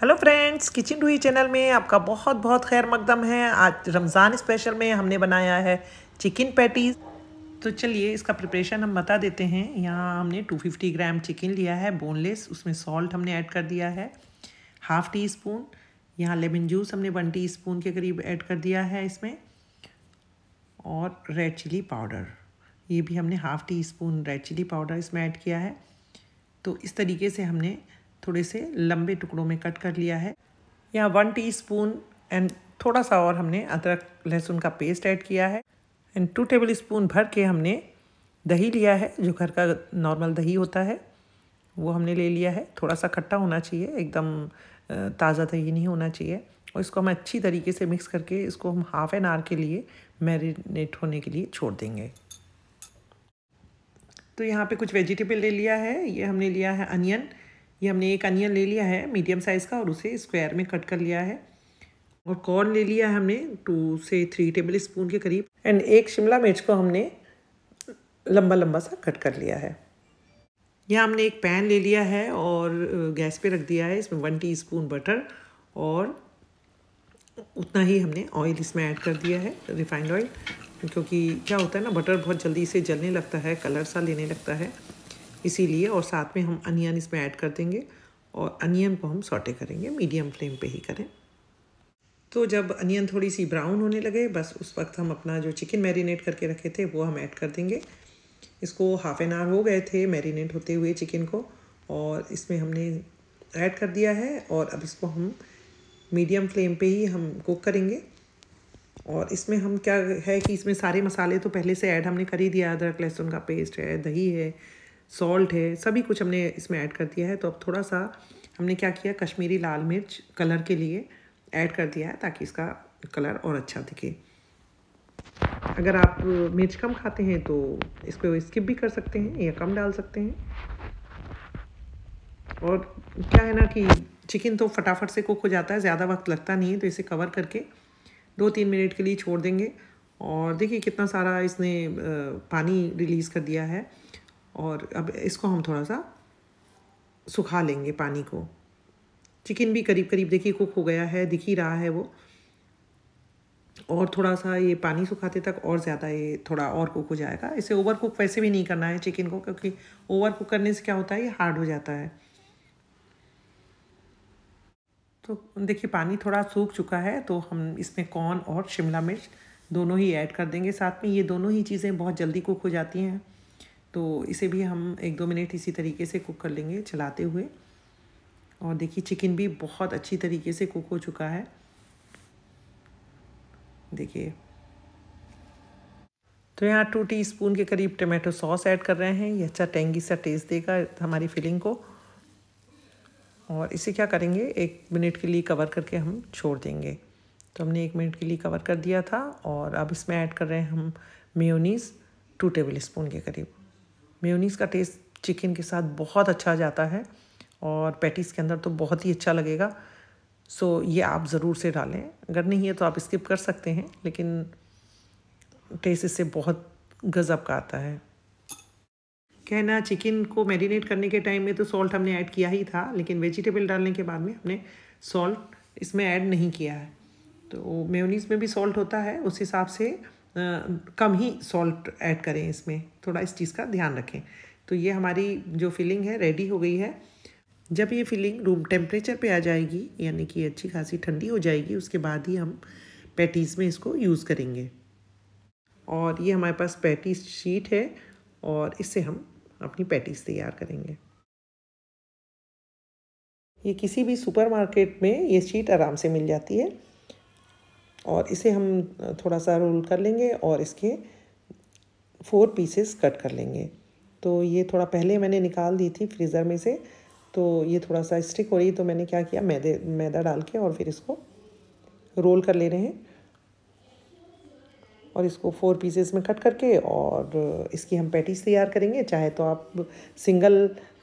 hello friends kitchen Roohi channel में आपका बहुत बहुत खैर मकदम है आज रमज़ान स्पेशल में हमने बनाया है चिकन पैटीज़ तो चलिए इसका प्रिपरेशन हम बता देते हैं यहाँ हमने 250 ग्राम चिकन लिया है बोनलेस उसमें सॉल्ट हमने ऐड कर दिया है हाफ़ टी स्पून यहाँ लेमन जूस हमने वन टी स्पून के करीब ऐड कर दिया है इसमें और रेड चिली पाउडर ये भी हमने half teaspoon red chilli powder इसमें ऐड किया है तो इस तरीके से हमने थोड़े से लंबे टुकड़ों में कट कर लिया है यहाँ वन टीस्पून एंड थोड़ा सा और हमने अदरक लहसुन का पेस्ट ऐड किया है एंड टू टेबल स्पून भर के हमने दही लिया है जो घर का नॉर्मल दही होता है वो हमने ले लिया है थोड़ा सा खट्टा होना चाहिए एकदम ताज़ा दही नहीं होना चाहिए और इसको हम अच्छी तरीके से मिक्स करके इसको हम हाफ़ एन आवर के लिए मैरिनेट होने के लिए छोड़ देंगे तो यहाँ पे कुछ वेजिटेबल ले लिया है ये हमने लिया है अनियन ये हमने एक अनियन ले लिया है मीडियम साइज़ का और उसे स्क्वायर में कट कर लिया है और कॉर्न ले लिया है हमने टू से थ्री टेबल स्पून के करीब एंड एक शिमला मिर्च को हमने लंबा लंबा सा कट कर लिया है यह हमने एक पैन ले लिया है और गैस पे रख दिया है इसमें वन टीस्पून बटर और उतना ही हमने ऑयल इसमें ऐड कर दिया है रिफाइंड ऑयल क्योंकि क्या होता है ना बटर बहुत जल्दी से जलने लगता है कलर सा लेने लगता है इसीलिए और साथ में हम अनियन इसमें ऐड कर देंगे और अनियन को हम सॉटे करेंगे मीडियम फ्लेम पे ही करें तो जब अनियन थोड़ी सी ब्राउन होने लगे बस उस वक्त हम अपना जो चिकन मैरिनेट करके रखे थे वो हम ऐड कर देंगे इसको हाफ़ एन आवर हो गए थे मैरिनेट होते हुए चिकन को और इसमें हमने ऐड कर दिया है और अब इसको हम मीडियम फ्लेम पे ही हम कुक करेंगे और इसमें हम क्या है कि इसमें सारे मसाले तो पहले से ऐड हमने कर ही दिया अदरक लहसुन का पेस्ट है दही है सॉल्ट है सभी कुछ हमने इसमें ऐड कर दिया है तो अब थोड़ा सा हमने क्या किया कश्मीरी लाल मिर्च कलर के लिए ऐड कर दिया है ताकि इसका कलर और अच्छा दिखे अगर आप मिर्च कम खाते हैं तो इसको स्किप भी कर सकते हैं या कम डाल सकते हैं और क्या है ना कि चिकन तो फटाफट से कुक हो जाता है ज़्यादा वक्त लगता नहीं है तो इसे कवर करके दो तीन मिनट के लिए छोड़ देंगे और देखिए कितना सारा इसने पानी रिलीज़ कर दिया है और अब इसको हम थोड़ा सा सुखा लेंगे पानी को चिकन भी करीब करीब देखिए कुक हो गया है दिख ही रहा है वो और थोड़ा सा ये पानी सुखाते तक और ज़्यादा ये थोड़ा और कुक हो जाएगा इसे ओवर कुक वैसे भी नहीं करना है चिकन को क्योंकि ओवर कुक करने से क्या होता है ये हार्ड हो जाता है तो देखिए पानी थोड़ा सूख चुका है तो हम इसमें कॉर्न और शिमला मिर्च दोनों ही ऐड कर देंगे साथ में ये दोनों ही चीज़ें बहुत जल्दी कुक हो जाती हैं तो इसे भी हम एक दो मिनट इसी तरीके से कुक कर लेंगे चलाते हुए और देखिए चिकन भी बहुत अच्छी तरीके से कुक हो चुका है देखिए तो यहाँ टू टी स्पून के करीब टमाटो सॉस ऐड कर रहे हैं ये अच्छा टेंगी सा टेस्ट देगा हमारी फिलिंग को और इसे क्या करेंगे एक मिनट के लिए कवर करके हम छोड़ देंगे तो हमने एक मिनट के लिए कवर कर दिया था और अब इसमें ऐड कर रहे हैं हम मेयोनीज़ टू टेबल स्पून के करीब मेयोनीज़ का टेस्ट चिकन के साथ बहुत अच्छा जाता है और पैटीज़ के अंदर तो बहुत ही अच्छा लगेगा सो ये आप ज़रूर से डालें अगर नहीं है तो आप स्किप कर सकते हैं लेकिन टेस्ट इससे बहुत गज़ब का आता है कहना चिकन को मैरिनेट करने के टाइम में तो सॉल्ट हमने ऐड किया ही था लेकिन वेजिटेबल डालने के बाद में हमने सॉल्ट इसमें ऐड नहीं किया है तो मेयोनीज़ में भी सॉल्ट होता है उस हिसाब से कम ही सॉल्ट ऐड करें इसमें थोड़ा इस चीज़ का ध्यान रखें तो ये हमारी जो फिलिंग है रेडी हो गई है जब ये फिलिंग रूम टेम्परेचर पे आ जाएगी यानी कि अच्छी खासी ठंडी हो जाएगी उसके बाद ही हम पैटीज़ में इसको यूज़ करेंगे और ये हमारे पास पैटीज शीट है और इससे हम अपनी पैटीज तैयार करेंगे ये किसी भी सुपरमार्केट में ये शीट आराम से मिल जाती है और इसे हम थोड़ा सा रोल कर लेंगे और इसके फोर पीसेस कट कर लेंगे तो ये थोड़ा पहले मैंने निकाल दी थी फ्रीज़र में से तो ये थोड़ा सा स्टिक हो रही तो मैंने क्या किया मैदे मैदा डाल के और फिर इसको रोल कर ले रहे हैं और इसको फोर पीसेस में कट करके और इसकी हम पैटीज़ तैयार करेंगे चाहे तो आप सिंगल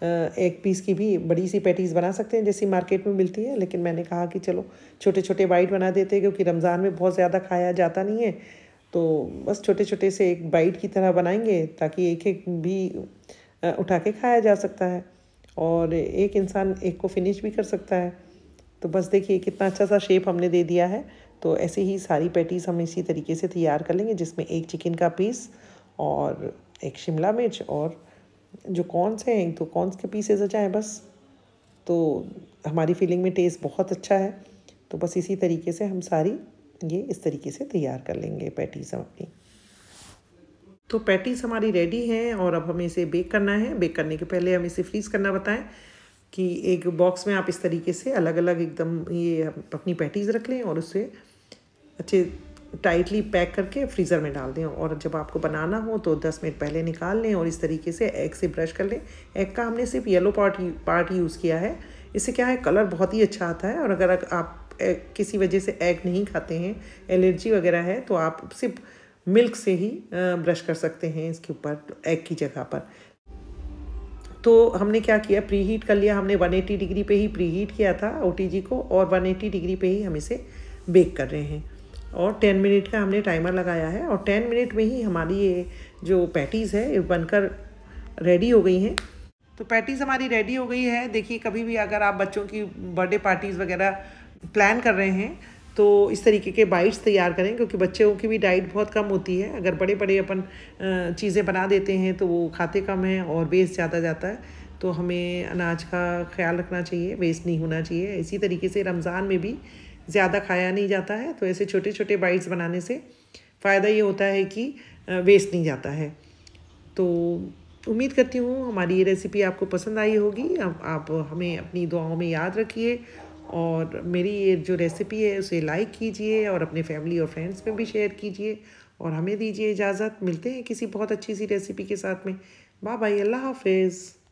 एक पीस की भी बड़ी सी पैटीज़ बना सकते हैं जैसी मार्केट में मिलती है लेकिन मैंने कहा कि चलो छोटे छोटे बाइट बना देते हैं क्योंकि रमज़ान में बहुत ज़्यादा खाया जाता नहीं है तो बस छोटे छोटे से एक बाइट की तरह बनाएंगे ताकि एक एक भी उठा के खाया जा सकता है और एक इंसान एक को फिनिश भी कर सकता है तो बस देखिए कितना अच्छा सा शेप हमने दे दिया है तो ऐसे ही सारी पैटीज़ हम इसी तरीके से तैयार कर लेंगे जिसमें एक चिकन का पीस और एक शिमला मिर्च और जो कॉर्नस हैं एक दो तो कॉर्नस के पीसेज आ जाएँ बस तो हमारी फीलिंग में टेस्ट बहुत अच्छा है तो बस इसी तरीके से हम सारी ये इस तरीके से तैयार कर लेंगे पैटीज़ हम अपनी तो पैटीज़ हमारी रेडी हैं और अब हमें इसे बेक करना है बेक करने के पहले हम इसे फ्रीज़ करना बताएं कि एक बॉक्स में आप इस तरीके से अलग अलग एकदम ये अपनी पैटीज़ रख लें और उसे अच्छे टाइटली पैक करके फ्रीज़र में डाल दें और जब आपको बनाना हो तो 10 मिनट पहले निकाल लें और इस तरीके से एग से ब्रश कर लें एग का हमने सिर्फ येलो पार्ट पार्ट यूज़ किया है इससे क्या है कलर बहुत ही अच्छा आता है और अगर आप किसी वजह से एग नहीं खाते हैं एलर्जी वगैरह है तो आप सिर्फ मिल्क से ही ब्रश कर सकते हैं इसके ऊपर एग की जगह पर तो हमने क्या किया प्री हीट कर लिया हमने 180 डिग्री पे ही प्री हीट किया था ओ को और 180 डिग्री पे ही हम इसे बेक कर रहे हैं और टेन मिनट का हमने टाइमर लगाया है और टेन मिनट में ही हमारी ये जो पैटीज़ है ये बनकर रेडी हो गई हैं तो पैटीज़ हमारी रेडी हो गई है देखिए कभी भी अगर आप बच्चों की बर्थडे पार्टीज़ वगैरह प्लान कर रहे हैं तो इस तरीके के बाइट्स तैयार करें क्योंकि बच्चों की भी डाइट बहुत कम होती है अगर बड़े बड़े अपन चीज़ें बना देते हैं तो वो खाते कम हैं और वेस्ट ज़्यादा जाता है तो हमें अनाज का ख्याल रखना चाहिए वेस्ट नहीं होना चाहिए इसी तरीके से रमज़ान में भी ज़्यादा खाया नहीं जाता है तो ऐसे छोटे छोटे बाइट्स बनाने से फ़ायदा ये होता है कि वेस्ट नहीं जाता है तो उम्मीद करती हूँ हमारी ये रेसिपी आपको पसंद आई होगी आप, आप हमें अपनी दुआओं में याद रखिए और मेरी ये जो रेसिपी है उसे लाइक कीजिए और अपने फैमिली और फ्रेंड्स में भी शेयर कीजिए और हमें दीजिए इजाज़त मिलते हैं किसी बहुत अच्छी सी रेसिपी के साथ में बाय बाय अल्लाह हाफिज़